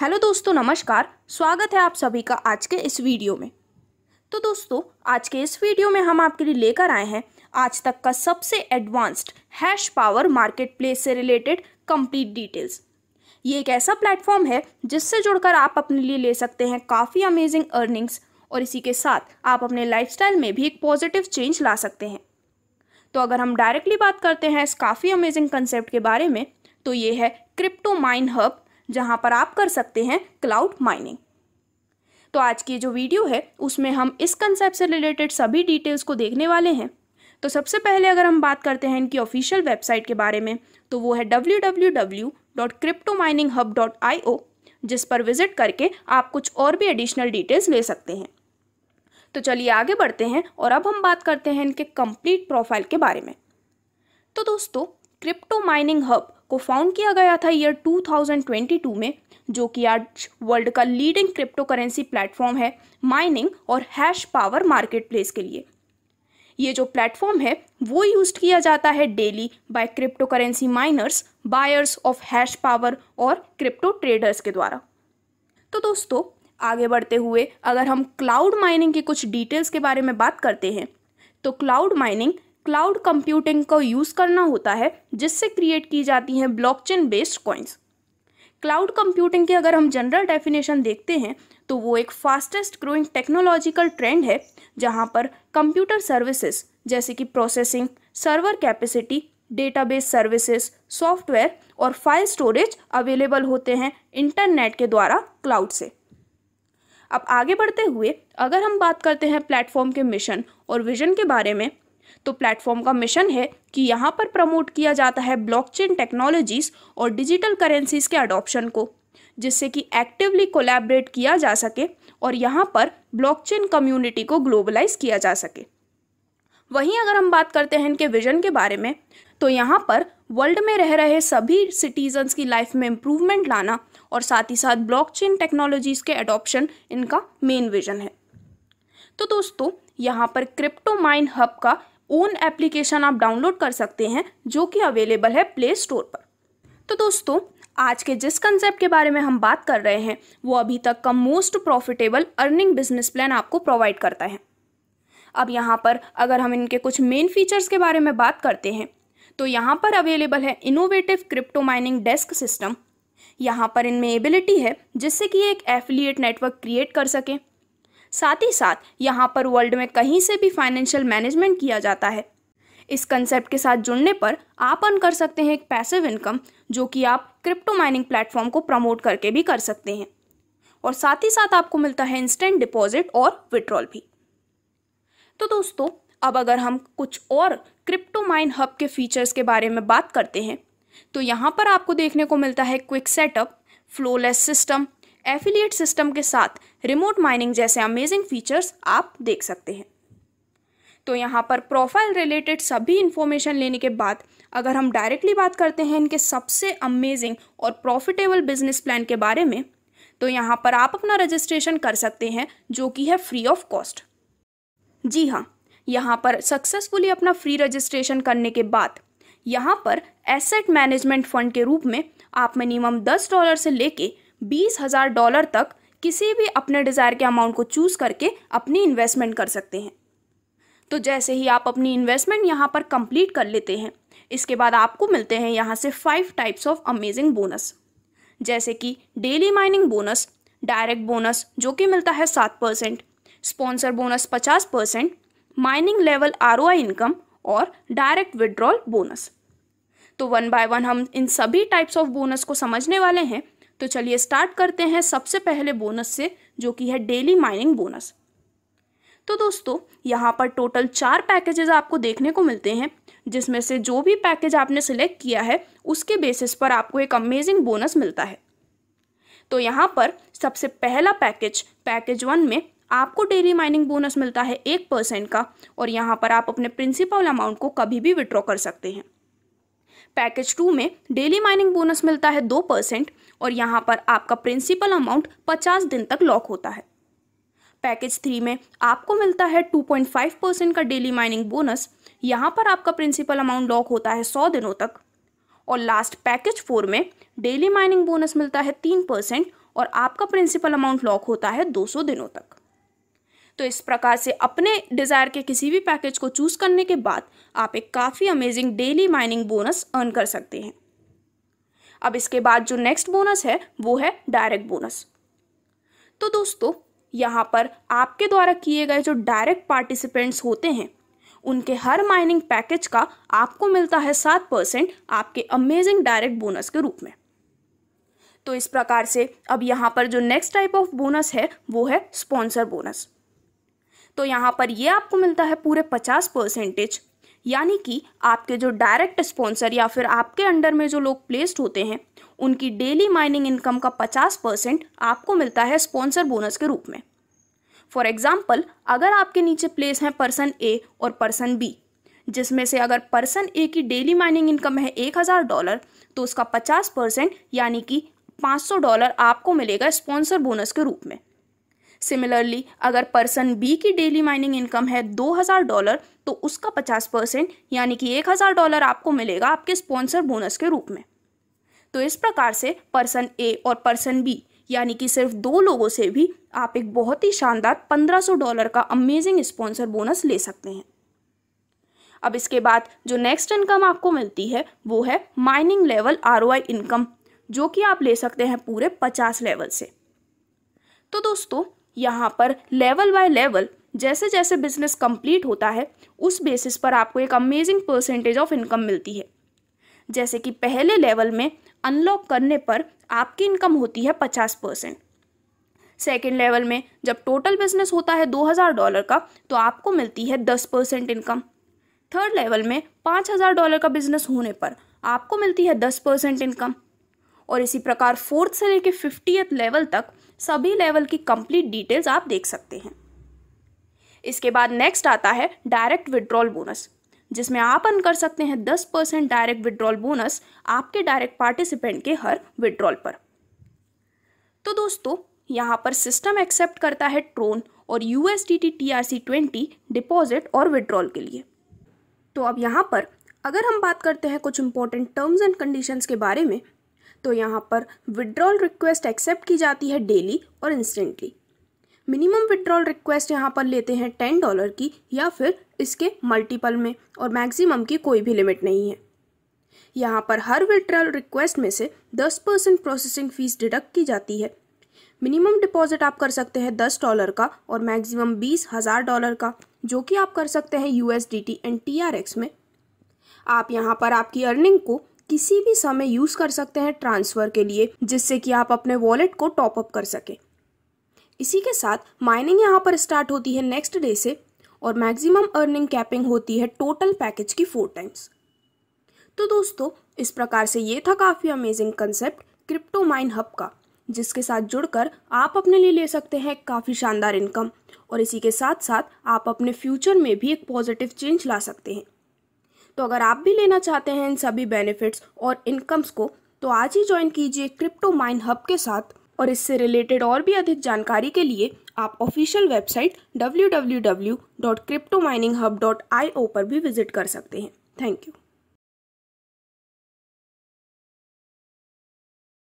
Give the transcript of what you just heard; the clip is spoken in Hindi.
हेलो दोस्तों नमस्कार स्वागत है आप सभी का आज के इस वीडियो में तो दोस्तों आज के इस वीडियो में हम आपके लिए लेकर आए हैं आज तक का सबसे advanced hash power market place से रिलेटेड कंप्लीट डिटेल्स ये एक ऐसा प्लेटफॉर्म है जिससे जुड़कर आप अपने लिए ले सकते हैं काफ़ी अमेजिंग अर्निंग्स और इसी के साथ आप अपने लाइफ में भी एक पॉजिटिव चेंज ला सकते हैं तो अगर हम डायरेक्टली बात करते हैं इस काफ़ी अमेजिंग कंसेप्ट के बारे में तो ये है क्रिप्टो माइन हब जहाँ पर आप कर सकते हैं क्लाउड माइनिंग तो आज की जो वीडियो है उसमें हम इस कंसेप्ट से रिलेटेड सभी डिटेल्स को देखने वाले हैं तो सबसे पहले अगर हम बात करते हैं इनकी ऑफिशियल वेबसाइट के बारे में तो वो है ओ जिस पर विजिट करके आप कुछ और भी एडिशनल डिटेल्स ले सकते हैं तो चलिए आगे बढ़ते हैं और अब हम बात करते हैं इनके कंप्लीट प्रोफाइल के बारे में तो दोस्तों क्रिप्टो माइनिंग हब को फाउंड किया गया था ईयर 2022 में जो कि आज वर्ल्ड का लीडिंग क्रिप्टो करेंसी प्लेटफॉर्म है माइनिंग और हैश पावर मार्केट प्लेस के लिए ये जो प्लेटफॉर्म है वो यूज किया जाता है daily by crypto currency miners buyers of hash power और क्रिप्टो ट्रेडर्स के द्वारा तो दोस्तों आगे बढ़ते हुए अगर हम क्लाउड माइनिंग के कुछ डिटेल्स के बारे में बात करते हैं तो क्लाउड माइनिंग क्लाउड कंप्यूटिंग का यूज़ करना होता है जिससे क्रिएट की जाती हैं blockchain based coins cloud computing की अगर हम जनरल डेफिनेशन देखते हैं तो वो एक फास्टेस्ट ग्रोइंग टेक्नोलॉजिकल ट्रेंड है जहाँ पर कंप्यूटर सर्विसेज जैसे कि processing server capacity database services software और फाइल स्टोरेज अवेलेबल होते हैं इंटरनेट के द्वारा क्लाउड से अब आगे बढ़ते हुए अगर हम बात करते हैं प्लेटफॉर्म के मिशन और विजन के बारे में तो प्लेटफॉर्म का मिशन है कि यहाँ पर प्रमोट किया जाता है ब्लॉकचेन टेक्नोलॉजीज़ और डिजिटल करेंसीज़ के अडॉप्शन को जिससे कि एक्टिवली कोलैबोरेट किया जा सके और यहाँ पर ब्लॉकचेन कम्युनिटी को ग्लोबलाइज किया जा सके वहीं अगर हम बात करते हैं इनके विजन के बारे में तो यहाँ पर वर्ल्ड में रह रहे सभी सिटीजन्स की लाइफ में इम्प्रूवमेंट लाना और साथ ही साथ ब्लॉकचेन टेक्नोलॉजीज़ के अडॉप्शन इनका मेन विजन है तो दोस्तों यहाँ पर क्रिप्टो माइन हब का ओन एप्लीकेशन आप डाउनलोड कर सकते हैं जो कि अवेलेबल है प्ले स्टोर पर तो दोस्तों आज के जिस कंसेप्ट के बारे में हम बात कर रहे हैं वो अभी तक का most profitable earning business plan आपको प्रोवाइड करता है अब यहाँ पर अगर हम इनके कुछ मेन फीचर्स के बारे में बात करते हैं तो यहाँ पर अवेलेबल है innovative crypto mining desk system यहाँ पर इनमें एबिलिटी है जिससे कि एक एफिलिएट नेटवर्क क्रिएट कर सकें साथ ही साथ यहाँ पर वर्ल्ड में कहीं से भी फाइनेंशियल मैनेजमेंट किया जाता है इस कंसेप्ट के साथ जुड़ने पर आप अर्न कर सकते हैं एक पैसिव इनकम जो कि आप क्रिप्टो माइनिंग प्लेटफॉर्म को प्रमोट करके भी कर सकते हैं और साथ ही साथ आपको मिलता है इंस्टेंट डिपॉजिट और विड्रॉल भी तो दोस्तों अब अगर हम कुछ और क्रिप्टो माइन हब के फीचर्स के बारे में बात करते हैं तो यहाँ पर आपको देखने को मिलता है quick setup flawless system affiliate system के साथ रिमोट माइनिंग जैसे अमेजिंग फीचर्स आप देख सकते हैं तो यहाँ पर प्रोफाइल रिलेटेड सभी इन्फॉर्मेशन लेने के बाद अगर हम डायरेक्टली बात करते हैं इनके सबसे अमेजिंग और प्रॉफिटेबल बिजनेस प्लान के बारे में तो यहाँ पर आप अपना रजिस्ट्रेशन कर सकते हैं जो कि है फ्री ऑफ कॉस्ट जी हाँ यहाँ पर सक्सेसफुली अपना फ्री रजिस्ट्रेशन करने के बाद यहाँ पर एसेट मैनेजमेंट फंड के रूप में आप मिनिमम दस डॉलर से लेके बीस हज़ार डॉलर तक किसी भी अपने डिज़ायर के अमाउंट को चूज़ करके अपनी इन्वेस्टमेंट कर सकते हैं तो जैसे ही आप अपनी इन्वेस्टमेंट यहाँ पर कंप्लीट कर लेते हैं इसके बाद आपको मिलते हैं यहाँ से five types of amazing bonus जैसे कि daily mining bonus direct bonus जो कि मिलता है सात परसेंट स्पॉन्सर बोनस पचास परसेंट माइनिंग लेवल आर इनकम और डायरेक्ट विड्रॉल बोनस तो वन बाय वन हम इन सभी टाइप्स ऑफ बोनस को समझने वाले हैं तो चलिए स्टार्ट करते हैं सबसे पहले बोनस से जो कि है डेली माइनिंग बोनस तो दोस्तों यहाँ पर टोटल चार पैकेजेस आपको देखने को मिलते हैं जिसमें से जो भी पैकेज आपने सिलेक्ट किया है उसके बेसिस पर आपको एक अमेजिंग बोनस मिलता है तो यहाँ पर सबसे पहला पैकेज पैकेज वन में आपको डेली माइनिंग बोनस मिलता है एक परसेंट का और यहाँ पर आप अपने प्रिंसिपल अमाउंट को कभी भी विड्रॉ कर सकते हैं पैकेज टू में डेली माइनिंग बोनस मिलता है दो परसेंट और यहाँ पर आपका प्रिंसिपल अमाउंट पचास दिन तक लॉक होता है पैकेज थ्री में आपको मिलता है टू पॉइंट फाइव परसेंट का डेली माइनिंग बोनस यहाँ पर आपका प्रिंसिपल अमाउंट लॉक होता है सौ दिनों तक और लास्ट पैकेज फोर में डेली माइनिंग बोनस मिलता है तीन परसेंट और आपका प्रिंसिपल अमाउंट लॉक होता है सौ दिनों तक तो इस प्रकार से अपने डिज़ायर के किसी भी पैकेज को चूज़ करने के बाद आप एक काफ़ी amazing daily mining bonus earn कर सकते हैं अब इसके बाद जो नेक्स्ट बोनस है वो है डायरेक्ट बोनस तो दोस्तों यहाँ पर आपके द्वारा किए गए जो डायरेक्ट पार्टिसिपेंट्स होते हैं उनके हर माइनिंग पैकेज का आपको मिलता है सात परसेंट आपके अमेजिंग डायरेक्ट बोनस के रूप में तो इस प्रकार से अब यहाँ पर जो नेक्स्ट टाइप ऑफ बोनस है वो है स्पॉन्सर बोनस तो यहाँ पर ये आपको मिलता है पूरे पचास परसेंटेज यानी कि आपके जो डायरेक्ट स्पॉन्सर या फिर आपके अंडर में जो लोग प्लेस्ड होते हैं उनकी डेली माइनिंग इनकम का पचास परसेंट आपको मिलता है स्पॉन्सर बोनस के रूप में फॉर एग्जाम्पल अगर आपके नीचे प्लेस हैं पर्सन ए और पर्सन बी जिसमें से अगर पर्सन ए की डेली माइनिंग इनकम है एक हज़ार डॉलर तो उसका पचास परसेंट यानी कि पाँच सौ डॉलर आपको मिलेगा स्पॉन्सर बोनस के रूप में सिमिलरली अगर पर्सन बी की डेली माइनिंग इनकम है दो हज़ार डॉलर तो उसका पचास परसेंट यानी कि एक हज़ार डॉलर आपको मिलेगा आपके स्पॉन्सर बोनस के रूप में तो इस प्रकार से पर्सन ए और पर्सन बी यानी कि सिर्फ दो लोगों से भी आप एक बहुत ही शानदार पंद्रह सौ डॉलर का अमेजिंग स्पॉन्सर बोनस ले सकते हैं अब इसके बाद जो नेक्स्ट इनकम आपको मिलती है वो है माइनिंग लेवल आर इनकम जो कि आप ले सकते हैं पूरे पचास लेवल से तो दोस्तों यहाँ पर लेवल बाय लेवल जैसे जैसे बिजनेस कंप्लीट होता है उस बेसिस पर आपको एक अमेजिंग परसेंटेज ऑफ इनकम मिलती है जैसे कि पहले लेवल में अनलॉक करने पर आपकी इनकम होती है पचास परसेंट सेकेंड लेवल में जब टोटल बिजनेस होता है दो हज़ार डॉलर का तो आपको मिलती है दस परसेंट इनकम थर्ड लेवल में पाँच हज़ार डॉलर का बिजनेस होने पर आपको मिलती है दस परसेंट इनकम और इसी प्रकार फोर्थ से लेकर फिफ्टीथ लेवल तक सभी लेवल की कंप्लीट डिटेल्स आप देख सकते हैं इसके बाद नेक्स्ट आता है डायरेक्ट विड्रॉल बोनस जिसमें आप अर्न कर सकते हैं दस परसेंट डायरेक्ट विड्रॉल बोनस आपके डायरेक्ट पार्टिसिपेंट के हर विड्रॉल पर तो दोस्तों यहाँ पर सिस्टम एक्सेप्ट करता है ट्रोन और U S T T R C twenty deposit और विड्रॉल के लिए तो अब यहाँ पर अगर हम बात करते हैं कुछ इंपॉर्टेंट टर्म्स एंड कंडीशंस के बारे में तो यहाँ पर विड्रॉल रिक्वेस्ट एक्सेप्ट की जाती है डेली और इंस्टेंटली मिनिमम विड्रॉल रिक्वेस्ट यहाँ पर लेते हैं टेन डॉलर की या फिर इसके मल्टीपल में और मैक्सिमम की कोई भी लिमिट नहीं है यहाँ पर हर विड्रॉल रिक्वेस्ट में से दस परसेंट प्रोसेसिंग फीस डिडक्ट की जाती है मिनिमम डिपॉजिट आप कर सकते हैं दस डॉलर का और मैक्सिमम बीस हज़ार डॉलर का जो कि आप कर सकते हैं U S D T and T R X में आप यहाँ पर आपकी अर्निंग को किसी भी समय यूज़ कर सकते हैं ट्रांसफ़र के लिए जिससे कि आप अपने वॉलेट को टॉपअप कर सकें इसी के साथ माइनिंग यहाँ पर स्टार्ट होती है नेक्स्ट डे से और मैक्सिमम अर्निंग कैपिंग होती है टोटल पैकेज की फोर टाइम्स तो दोस्तों इस प्रकार से ये था काफ़ी amazing concept crypto mine hub का जिसके साथ जुड़कर आप अपने लिए ले सकते हैं काफ़ी शानदार इनकम और इसी के साथ साथ आप अपने फ्यूचर में भी एक पॉजिटिव चेंज ला सकते हैं तो अगर आप भी लेना चाहते हैं इन सभी बेनिफिट्स और इनकम्स को तो आज ही ज्वाइन कीजिए क्रिप्टो माइन हब के साथ और इससे रिलेटेड और भी अधिक जानकारी के लिए आप ऑफिशियल वेबसाइट ओ पर भी विजिट कर सकते हैं थैंक यू